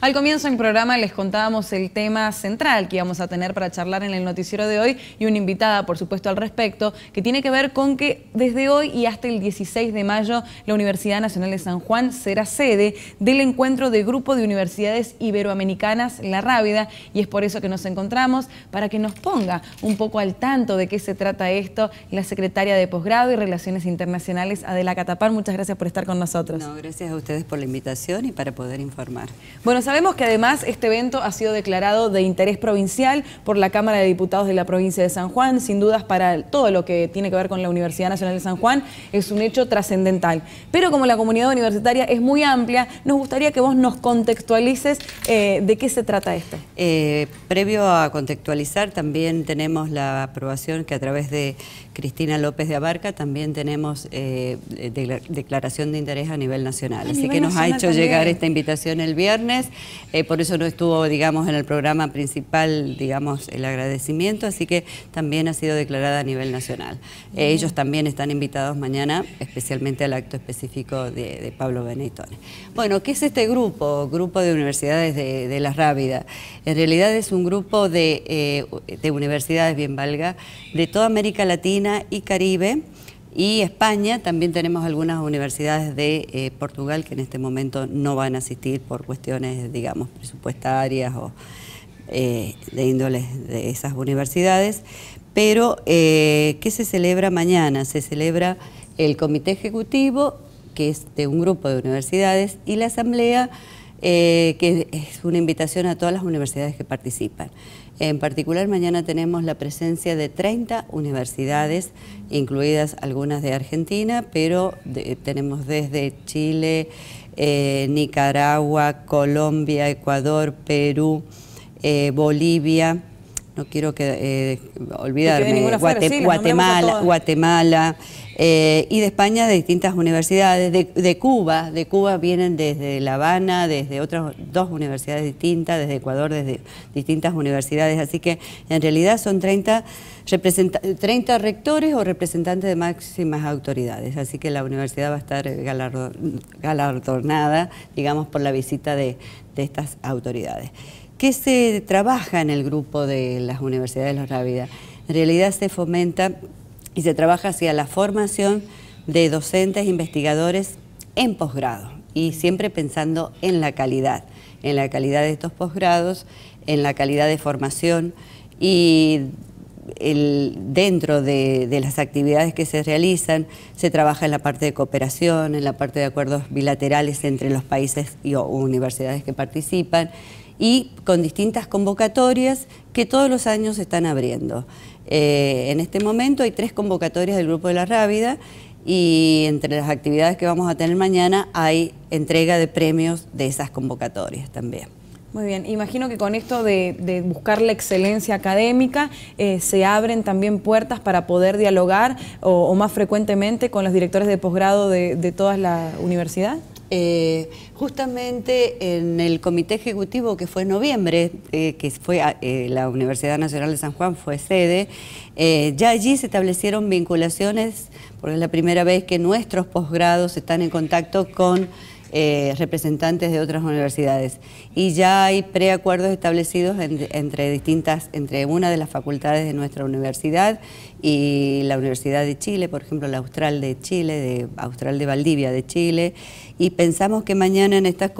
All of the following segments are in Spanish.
Al comienzo del programa les contábamos el tema central que íbamos a tener para charlar en el noticiero de hoy y una invitada, por supuesto, al respecto, que tiene que ver con que desde hoy y hasta el 16 de mayo la Universidad Nacional de San Juan será sede del encuentro de Grupo de Universidades Iberoamericanas La Rábida y es por eso que nos encontramos para que nos ponga un poco al tanto de qué se trata esto la secretaria de Posgrado y Relaciones Internacionales, Adela Catapar. Muchas gracias por estar con nosotros. gracias a ustedes por la invitación y para poder informar sabemos que además este evento ha sido declarado de interés provincial por la Cámara de Diputados de la provincia de San Juan. Sin dudas, para todo lo que tiene que ver con la Universidad Nacional de San Juan, es un hecho trascendental. Pero como la comunidad universitaria es muy amplia, nos gustaría que vos nos contextualices eh, de qué se trata esto. Eh, previo a contextualizar, también tenemos la aprobación que a través de Cristina López de Abarca también tenemos eh, declaración de interés a nivel nacional. Así que nos ha hecho llegar esta invitación el viernes eh, por eso no estuvo, digamos, en el programa principal, digamos, el agradecimiento, así que también ha sido declarada a nivel nacional. Eh, ellos también están invitados mañana, especialmente al acto específico de, Pablo Benetone. Bueno, ¿qué es este grupo? Grupo de Universidades de, La Rábida. En realidad es un grupo eh, de universidades, bien valga, de toda América Latina y Caribe, y España, también tenemos algunas universidades de eh, Portugal que en este momento no van a asistir por cuestiones, digamos, presupuestarias o eh, de índoles de esas universidades. Pero, eh, ¿qué se celebra mañana? Se celebra el Comité Ejecutivo, que es de un grupo de universidades, y la Asamblea, que es una invitación a todas las universidades que participan. En particular, mañana tenemos la presencia de 30 universidades, incluidas algunas de Argentina, pero tenemos desde Chile, eh, Nicaragua, Colombia, Ecuador, Perú, eh, Bolivia, no quiero que eh, olvidarme, Guatemala, Guatemala eh, y de España de distintas universidades, de, Cuba, de Cuba vienen desde La Habana, desde otras dos universidades distintas, desde Ecuador, desde distintas universidades, así que en realidad son 30, 30 rectores o representantes de máximas autoridades, así que la universidad va a estar eh, galardonada, digamos, por la visita de, estas autoridades. ¿Qué se trabaja en el grupo de las universidades de la En realidad se fomenta y se trabaja hacia la formación de docentes, investigadores en posgrado y siempre pensando en la calidad, en la calidad de estos posgrados, en la calidad de formación y dentro de, las actividades que se realizan se trabaja en la parte de cooperación, en la parte de acuerdos bilaterales entre los países y universidades que participan y con distintas convocatorias que todos los años se están abriendo. Eh, en este momento hay tres convocatorias del Grupo de la Rábida y entre las actividades que vamos a tener mañana hay entrega de premios de esas convocatorias también. Muy bien, imagino que con esto de, buscar la excelencia académica eh, se abren también puertas para poder dialogar o, más frecuentemente con los directores de posgrado de toda la universidad. Eh, justamente en el comité ejecutivo que fue en noviembre, eh, que fue eh, la Universidad Nacional de San Juan fue sede, ya allí se establecieron vinculaciones, porque es la primera vez que nuestros posgrados están en contacto con eh, representantes de otras universidades. Y ya hay preacuerdos establecidos entre distintas, entre una de las facultades de nuestra universidad y la Universidad de Chile, por ejemplo, la Austral de Chile, de Austral de Valdivia de Chile, y pensamos que mañana en estas,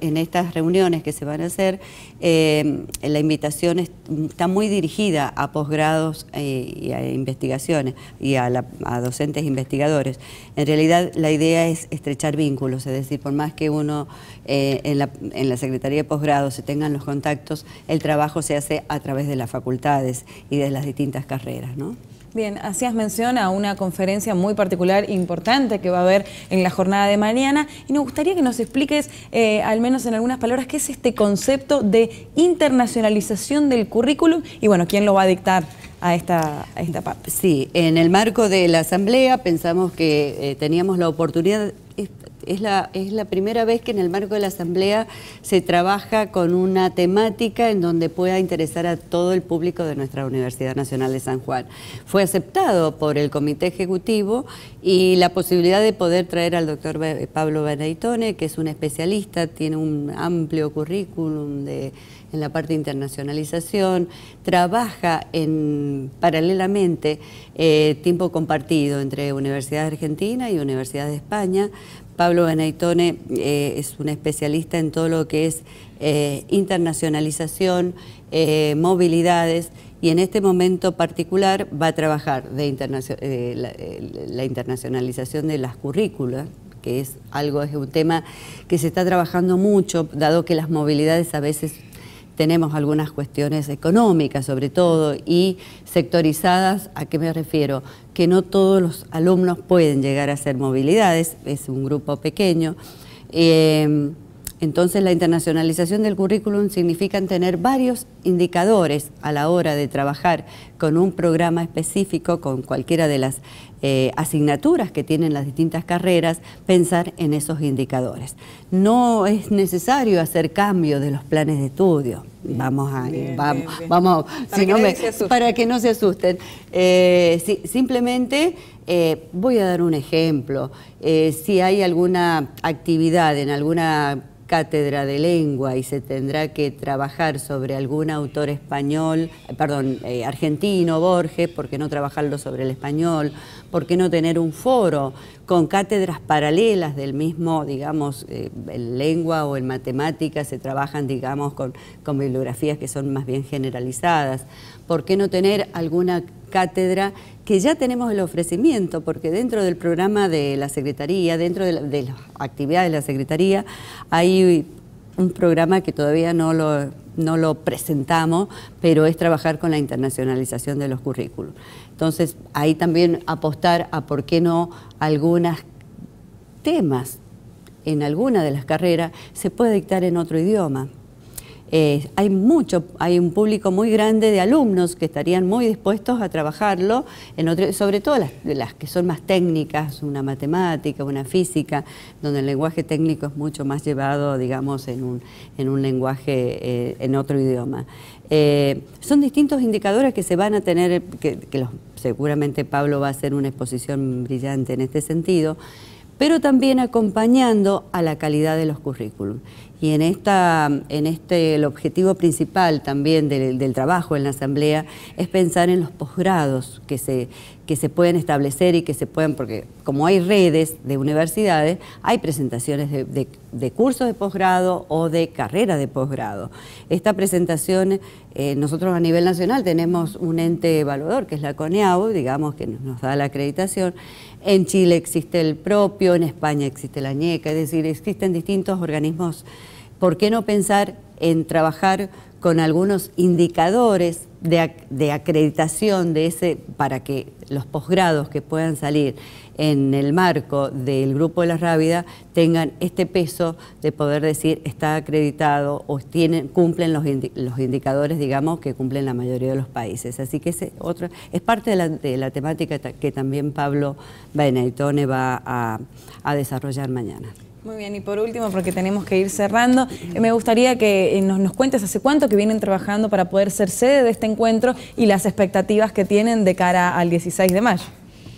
en estas reuniones que se van a hacer, eh, la invitación está muy dirigida a posgrados eh, y a investigaciones y a, a docentes investigadores. En realidad la idea es estrechar vínculos, es decir, más que uno eh, en, la, en, la, Secretaría de Posgrado se tengan los contactos, el trabajo se hace a través de las facultades y de las distintas carreras, Bien, hacías mención a una conferencia muy particular, importante, que va a haber en la jornada de mañana. Y nos gustaría que nos expliques, eh, al menos en algunas palabras, qué es este concepto de internacionalización del currículum y, bueno, quién lo va a dictar a esta, a esta Sí, en el marco de la asamblea pensamos que eh, teníamos la oportunidad es la, primera vez que en el marco de la Asamblea se trabaja con una temática en donde pueda interesar a todo el público de nuestra Universidad Nacional de San Juan. Fue aceptado por el Comité Ejecutivo y la posibilidad de poder traer al doctor Pablo Benaitone, que es un especialista, tiene un amplio currículum en la parte de internacionalización, trabaja en, paralelamente eh, tiempo compartido entre Universidad Argentina y Universidad de España. Pablo Benaitone eh, es un especialista en todo lo que es eh, internacionalización, eh, movilidades y en este momento particular va a trabajar de la, internacionalización de las currículas que es algo, es un tema que se está trabajando mucho, dado que las movilidades a veces tenemos algunas cuestiones económicas sobre todo y sectorizadas, ¿a qué me refiero? Que no todos los alumnos pueden llegar a hacer movilidades, es un grupo pequeño. Eh, entonces, la internacionalización del currículum significa tener varios indicadores a la hora de trabajar con un programa específico, con cualquiera de las eh, asignaturas que tienen las distintas carreras, pensar en esos indicadores. No es necesario hacer cambios de los planes de estudio. vamos a, vamos, vamos, para, si que no para, que no se asusten. Eh, simplemente eh, voy a dar un ejemplo. si hay alguna actividad en alguna cátedra de lengua y se tendrá que trabajar sobre algún autor español, eh, perdón, eh, argentino, Borges, ¿por qué no trabajarlo sobre el español? ¿Por qué no tener un foro con cátedras paralelas del mismo, digamos, eh, en lengua o en matemáticas se trabajan, digamos, con, con bibliografías que son más bien generalizadas? ¿Por qué no tener alguna cátedra que ya tenemos el ofrecimiento, porque dentro del programa de la Secretaría, dentro de, las actividades de la Secretaría, hay un programa que todavía no lo, no lo presentamos, pero es trabajar con la internacionalización de los currículos. Entonces, ahí también apostar a por qué no algunos temas en alguna de las carreras se puede dictar en otro idioma. Eh, hay mucho, hay un público muy grande de alumnos que estarían muy dispuestos a trabajarlo, en sobre todo las, que son más técnicas, una matemática, una física, donde el lenguaje técnico es mucho más llevado, digamos, en un, lenguaje, eh, en otro idioma. Eh, son distintos indicadores que se van a tener, que, los, seguramente Pablo va a hacer una exposición brillante en este sentido, pero también acompañando a la calidad de los currículum. Y en, esta, en este, el objetivo principal también del trabajo en la Asamblea es pensar en los posgrados que se, que se pueden establecer y que se pueden, porque como hay redes de universidades, hay presentaciones de, cursos de posgrado o de carrera de posgrado. Esta presentación, eh, nosotros a nivel nacional tenemos un ente evaluador, que es la CONEAU, digamos, que nos da la acreditación. En Chile existe el propio, en España existe la ñeca, es decir, existen distintos organismos. ¿Por qué no pensar en trabajar con algunos indicadores de, de acreditación de ese para que los posgrados que puedan salir en el marco del Grupo de la Rábida tengan este peso de poder decir está acreditado o cumplen los, indicadores, digamos, que cumplen la mayoría de los países. Así que es, parte de la, temática que también Pablo Benaitone va a desarrollar mañana. Muy bien, y por último, porque tenemos que ir cerrando, eh, me gustaría que eh, nos, cuentes hace cuánto que vienen trabajando para poder ser sede de este encuentro y las expectativas que tienen de cara al 16 de mayo.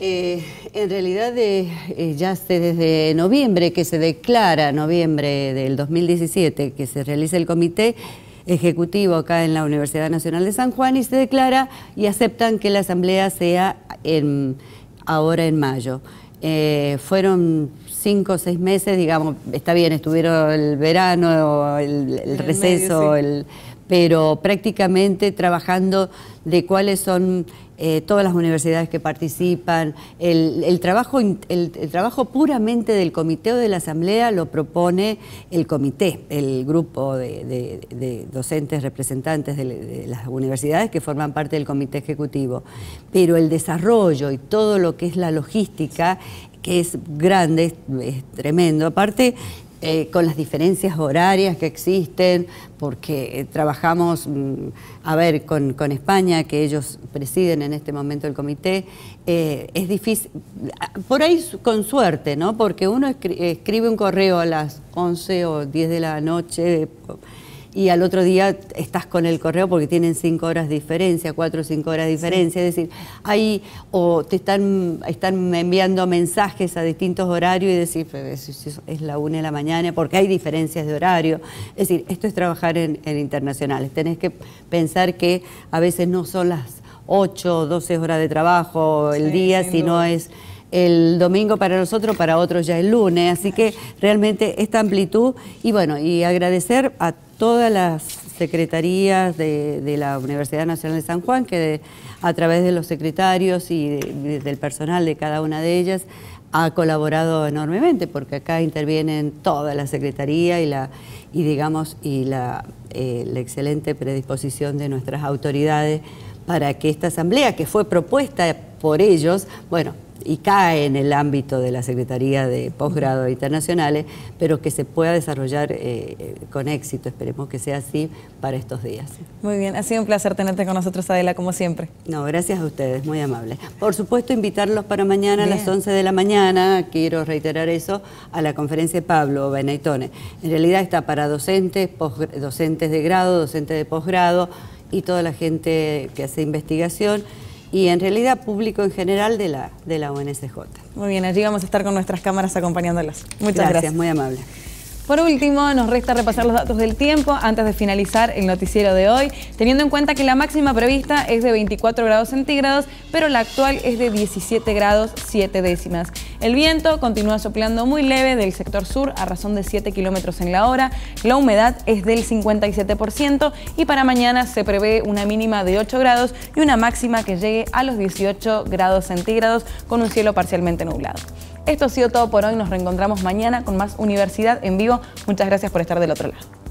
Eh, en realidad, ya eh, ya desde noviembre que se declara, noviembre del 2017, que se realiza el comité, ejecutivo acá en la Universidad Nacional de San Juan y se declara y aceptan que la asamblea sea ahora en mayo. Eh, fueron cinco o seis meses, digamos, está bien, estuvieron el verano, el, receso, el, pero prácticamente trabajando de cuáles son eh, todas las universidades que participan. El, trabajo, el, trabajo puramente del comité o de la asamblea lo propone el comité, el grupo de, docentes representantes de, las universidades que forman parte del comité ejecutivo. Pero el desarrollo y todo lo que es la logística que es grande, es, es tremendo. Aparte, eh, con las diferencias horarias que existen, porque eh, trabajamos, mm, a ver, con, España, que ellos presiden en este momento el comité, eh, es difícil, por ahí con suerte, ¿no? Porque uno escribe un correo a las 11 o 10 de la noche y al otro día estás con el correo porque tienen cinco horas de diferencia, cuatro o cinco horas de diferencia. Es decir, hay, o te están, están enviando mensajes a distintos horarios y decir, es, la una de la mañana porque hay diferencias de horario. Es decir, esto es trabajar en, internacionales. Tenés que pensar que a veces no son las ocho o 12 horas de trabajo el día, sino es el domingo para nosotros, para otros ya el lunes. Así que realmente esta amplitud y bueno, y agradecer a todas las secretarías de, la Universidad Nacional de San Juan, que a través de los secretarios y del personal de cada una de ellas ha colaborado enormemente, porque acá intervienen toda la secretaría y la y digamos y la eh, excelente predisposición de nuestras autoridades para que esta asamblea que fue propuesta por ellos, bueno, y cae en el ámbito de la Secretaría de Posgrado Internacionales, pero que se pueda desarrollar eh, eh, con éxito, esperemos que sea así para estos días. Muy bien, ha sido un placer tenerte con nosotros, Adela, como siempre. No, gracias a ustedes, muy amable. Por supuesto, invitarlos para mañana a las 11 de la mañana, quiero reiterar eso, a la conferencia de Pablo Benaitone. En realidad está para docentes, docentes de grado, docentes de posgrado y toda la gente que hace investigación y en realidad público en general de la, de la ONSJ. Muy bien, allí vamos a estar con nuestras cámaras acompañándolas. Muchas Gracias, muy amable. Por último, nos resta repasar los datos del tiempo antes de finalizar el noticiero de hoy, teniendo en cuenta que la máxima prevista es de 24 grados centígrados, pero la actual es de 17 grados 7 décimas. El viento continúa soplando muy leve del sector sur a razón de 7 kilómetros en la hora. La humedad es del 57% y para mañana se prevé una mínima de 8 grados y una máxima que llegue a los 18 grados centígrados con un cielo parcialmente nublado. Esto ha sido todo por hoy. Nos reencontramos mañana con más Universidad en vivo. Muchas gracias por estar del otro lado.